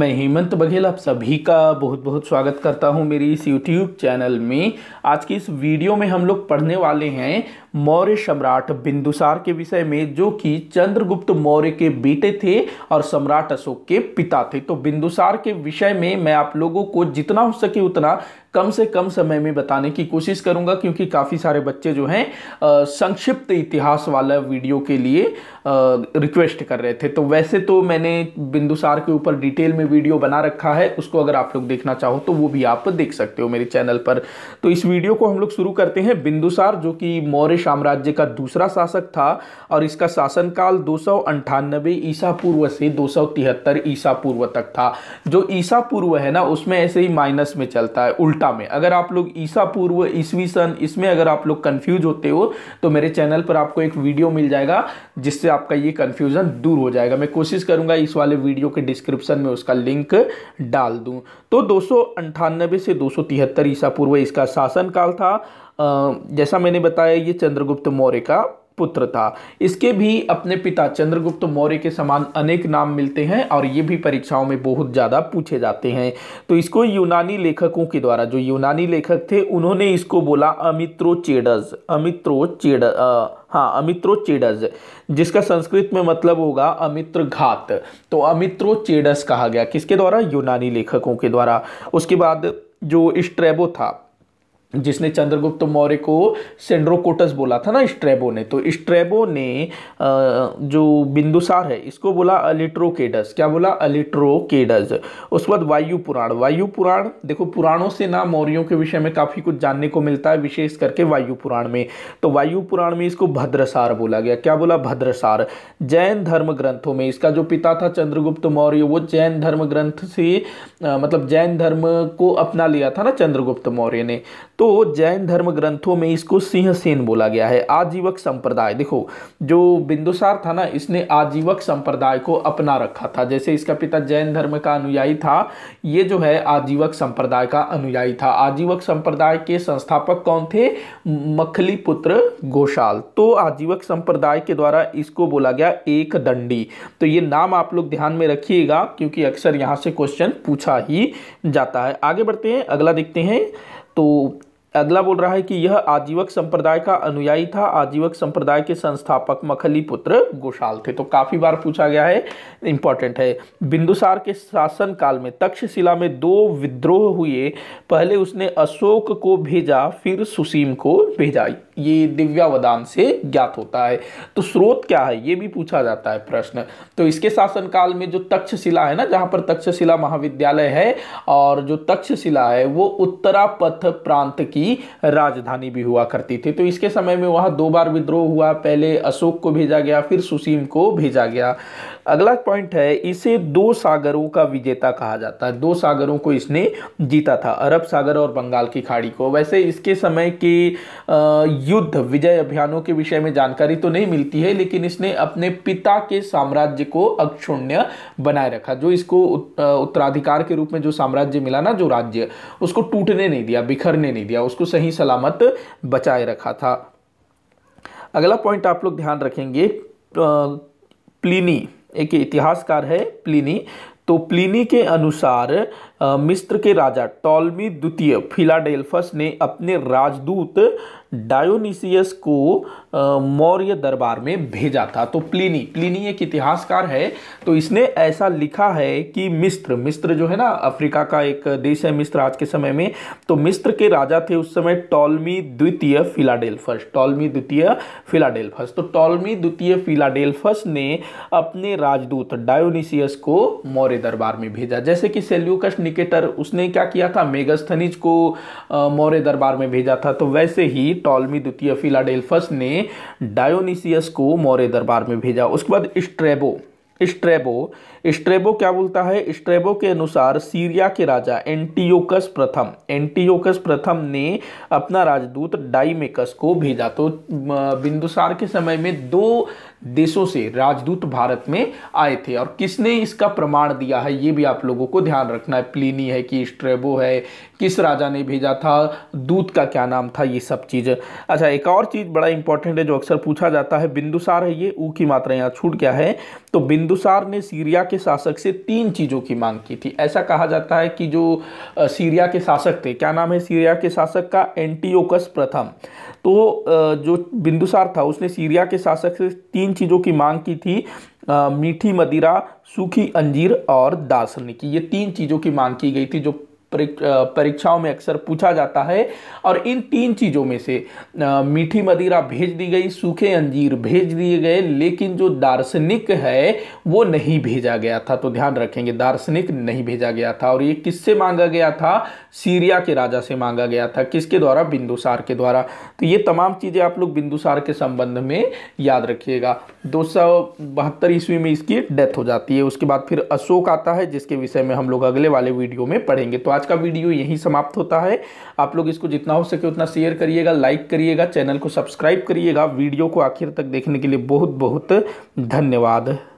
मैं हेमंत बघेल आप सभी का बहुत बहुत स्वागत करता हूं मेरी इस यूट्यूब चैनल में आज की इस वीडियो में हम लोग पढ़ने वाले हैं मौर्य सम्राट बिंदुसार के विषय में जो कि चंद्रगुप्त मौर्य के बेटे थे और सम्राट अशोक के पिता थे तो बिंदुसार के विषय में मैं आप लोगों को जितना हो सके उतना कम से कम समय में बताने की कोशिश करूंगा क्योंकि काफ़ी सारे बच्चे जो हैं संक्षिप्त इतिहास वाला वीडियो के लिए रिक्वेस्ट कर रहे थे तो वैसे तो मैंने बिंदुसार के ऊपर डिटेल में वीडियो बना रखा है उसको अगर आप लोग देखना चाहो तो वो भी आप देख सकते हो मेरे चैनल पर तो इस वीडियो को हम लोग शुरू करते हैं बिंदुसार जो कि मौर्य साम्राज्य का दूसरा शासक था और इसका शासनकाल दो सौ अंठानबे ईसा पूर्व से दो सौ तिहत्तर ईसा पूर्व तक था जो ईसा पूर्व है ना उसमें ऐसे ही माइनस में चलता है उल्टा में अगर आप लोग ईसा पूर्व ईस्वी सन इसमें अगर आप लोग कन्फ्यूज होते हो तो मेरे चैनल पर आपको एक वीडियो मिल जाएगा जिससे आपका ये कन्फ्यूज़न दूर हो जाएगा मैं कोशिश करूंगा इस वाले वीडियो के डिस्क्रिप्शन में उसका लिंक डाल दूँ तो दो से दो ईसा पूर्व इसका शासनकाल था जैसा मैंने बताया ये चंद्रगुप्त मौर्य का पुत्र था इसके भी अपने पिता चंद्रगुप्त मौर्य के समान अनेक नाम मिलते हैं और ये भी परीक्षाओं में बहुत ज़्यादा पूछे जाते हैं तो इसको यूनानी लेखकों के द्वारा जो यूनानी लेखक थे उन्होंने इसको बोला अमित्रो अमित्रोचेड हाँ चेडज जिसका संस्कृत में मतलब होगा अमित्र घात तो अमित्रोचेडस कहा गया किसके द्वारा यूनानी लेखकों के द्वारा उसके बाद जो स्ट्रेबो था जिसने चंद्रगुप्त मौर्य को सेंड्रोकोटस बोला था ना स्ट्रेबो ने तो स्ट्रेबो ने जो बिंदुसार है इसको बोला अलिट्रोकेडस क्या बोला अलिट्रोकेडस उसके बाद वायु पुराण वायु पुराण देखो पुराणों से ना मौर्यों के विषय में काफ़ी कुछ जानने को मिलता है विशेष करके वायु पुराण में तो वायु पुराण में इसको भद्रसार बोला गया क्या बोला भद्रसार जैन धर्म ग्रंथों में इसका जो पिता था चंद्रगुप्त मौर्य वो जैन धर्म ग्रंथ से मतलब जैन धर्म को अपना लिया था ना चंद्रगुप्त मौर्य ने तो जैन धर्म ग्रंथों में इसको सिंहसेन बोला गया है आजीवक संप्रदाय देखो जो बिंदुसार था ना इसने आजीवक संप्रदाय को अपना रखा था जैसे इसका पिता जैन धर्म का अनुयायी था ये जो है आजीवक संप्रदाय का अनुयायी था आजीवक संप्रदाय के संस्थापक कौन थे मखली पुत्र घोषाल तो आजीवक संप्रदाय के द्वारा इसको बोला गया एक दंडी तो ये नाम आप लोग ध्यान में रखिएगा क्योंकि अक्सर यहाँ से क्वेश्चन पूछा ही जाता है आगे बढ़ते हैं अगला देखते हैं तो अगला बोल रहा है कि यह आजीवक संप्रदाय का अनुयायी था आजीवक संप्रदाय के संस्थापक मखली पुत्र गोशाल थे तो काफ़ी बार पूछा गया है इंपॉर्टेंट है बिंदुसार के शासन काल में तक्षशिला में दो विद्रोह हुए पहले उसने अशोक को भेजा फिर सुसीम को भेजाई ये दिव्यावदान से ज्ञात होता है तो स्रोत क्या है ये भी पूछा जाता है प्रश्न तो इसके शासनकाल में जो तक्षशिला है ना जहाँ पर तक्षशिला महाविद्यालय है और जो तक्षशिला है वो उत्तरापथ प्रांत की राजधानी भी हुआ करती थी तो इसके समय में वहाँ दो बार विद्रोह हुआ पहले अशोक को भेजा गया फिर सुसीम को भेजा गया अगला पॉइंट है इसे दो सागरों का विजेता कहा जाता है दो सागरों को इसने जीता था अरब सागर और बंगाल की खाड़ी को वैसे इसके समय के युद्ध विजय अभियानों के विषय में जानकारी तो नहीं मिलती है लेकिन इसने अपने पिता के साम्राज्य को अक्षुण्य बनाए रखा जो इसको उत्तराधिकार के रूप में जो साम्राज्य मिला ना जो राज्य उसको टूटने नहीं दिया बिखरने नहीं दिया उसको सही सलामत बचाए रखा था अगला पॉइंट आप लोग ध्यान रखेंगे प्लीनी एक इतिहासकार है प्लिनी तो प्लिनी के अनुसार मिस्र के राजा टॉलमी द्वितीय फिलाडेल्फस ने अपने राजदूत डायोनीसियस को मौर्य दरबार में भेजा था तो प्लीनी प्लीनी एक इतिहासकार है तो इसने ऐसा लिखा है कि मिस्र मिस्र जो है ना अफ्रीका का एक देश है मिस्र आज के समय में तो मिस्र के राजा थे उस समय टॉलमी द्वितीय फिलाडेल्फस टॉलमी द्वितीय फिलाडेल्फस तो टॉलमी द्वितीय फिलाडेल्फस ने अपने राजदूत डायोनिसियस को मौर्य दरबार में भेजा जैसे कि सेल्यूकस निकेटर उसने क्या किया था मेगस्थनीज को मौर्य दरबार में भेजा था तो वैसे ही टॉलमी द्वितीय फिलाडेल्फस ने डायोनिसियस को मौर्य दरबार में भेजा उसके बाद स्ट्रेबो स्ट्रेबो स्ट्रेबो क्या बोलता है स्ट्रेबो के अनुसार सीरिया के राजा एंटीयोकस प्रथम एंटीयोकस प्रथम ने अपना राजदूत डाइमेकस को भेजा तो बिंदुसार के समय में दो देशों से राजदूत भारत में आए थे और किसने इसका प्रमाण दिया है ये भी आप लोगों को ध्यान रखना है प्लीनी है कि स्ट्रेबो है किस राजा ने भेजा था दूत का क्या नाम था ये सब चीज़ अच्छा एक और चीज़ बड़ा इंपॉर्टेंट है जो अक्सर पूछा जाता है बिंदुसार है ये ऊ की मात्रा यहाँ छूट गया है तो बिंदु बिंदुसार ने सीरिया के शासक से तीन चीज़ों की मांग की थी ऐसा कहा जाता है कि जो सीरिया के शासक थे क्या नाम है सीरिया के शासक का एंटीओकस प्रथम तो जो बिंदुसार था उसने सीरिया के शासक से तीन चीज़ों की मांग की थी मीठी मदिरा सूखी अंजीर और दासनी ये तीन चीज़ों की मांग की गई थी जो परीक्षाओं में अक्सर पूछा जाता है और इन तीन चीज़ों में से मीठी मदिरा भेज दी गई सूखे अंजीर भेज दिए गए लेकिन जो दार्शनिक है वो नहीं भेजा गया था तो ध्यान रखेंगे दार्शनिक नहीं भेजा गया था और ये किससे मांगा गया था सीरिया के राजा से मांगा गया था किसके द्वारा बिंदुसार के द्वारा तो ये तमाम चीज़ें आप लोग बिंदुसार के संबंध में याद रखिएगा दो सौ बहत्तर ईस्वी में इसकी डेथ हो जाती है उसके बाद फिर अशोक आता है जिसके विषय में हम लोग अगले वाले वीडियो में पढ़ेंगे तो आज आज का वीडियो यहीं समाप्त होता है आप लोग इसको जितना हो सके उतना शेयर करिएगा लाइक करिएगा चैनल को सब्सक्राइब करिएगा वीडियो को आखिर तक देखने के लिए बहुत बहुत धन्यवाद